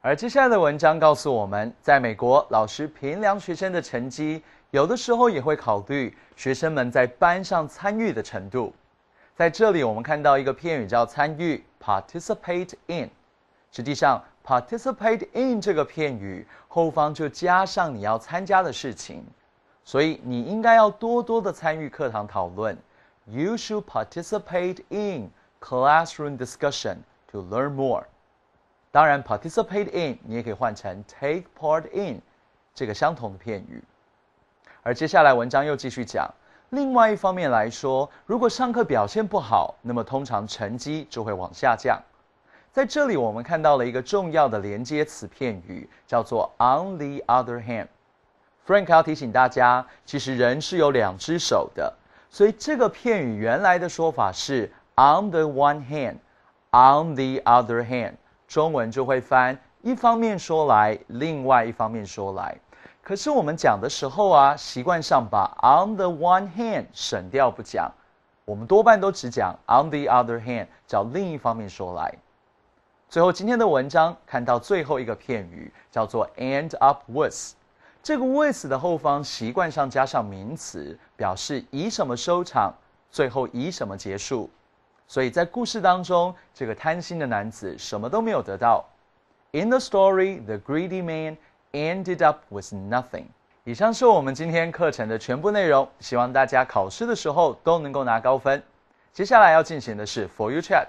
而接下来的文章告诉我们，在美国，老师评量学生的成绩，有的时候也会考虑学生们在班上参与的程度。在这里，我们看到一个片语叫“参与 ”（participate in）。实际上，participate in 这个片语后方就加上你要参加的事情。所以，你应该要多多的参与课堂讨论。You should participate in classroom discussion to learn more. 当然，participate in 你也可以换成 take part in，这个相同的片语。而接下来文章又继续讲，另外一方面来说，如果上课表现不好，那么通常成绩就会往下降。在这里我们看到了一个重要的连接词片语，叫做 on the other hand。Frank 要提醒大家，其实人是有两只手的，所以这个片语原来的说法是 on the one hand，on the other hand。中文就会翻，一方面说来，另外一方面说来，可是我们讲的时候啊，习惯上把 on the one hand 省掉不讲，我们多半都只讲 on the other hand，叫另一方面说来。最后今天的文章看到最后一个片语叫做 end up with，这个 with 的后方习惯上加上名词，表示以什么收场，最后以什么结束。所以在故事当中，这个贪心的男子什么都没有得到。In the story, the greedy man ended up with nothing. 以上是我们今天课程的全部内容，希望大家考试的时候都能够拿高分。接下来要进行的是 For You Chat。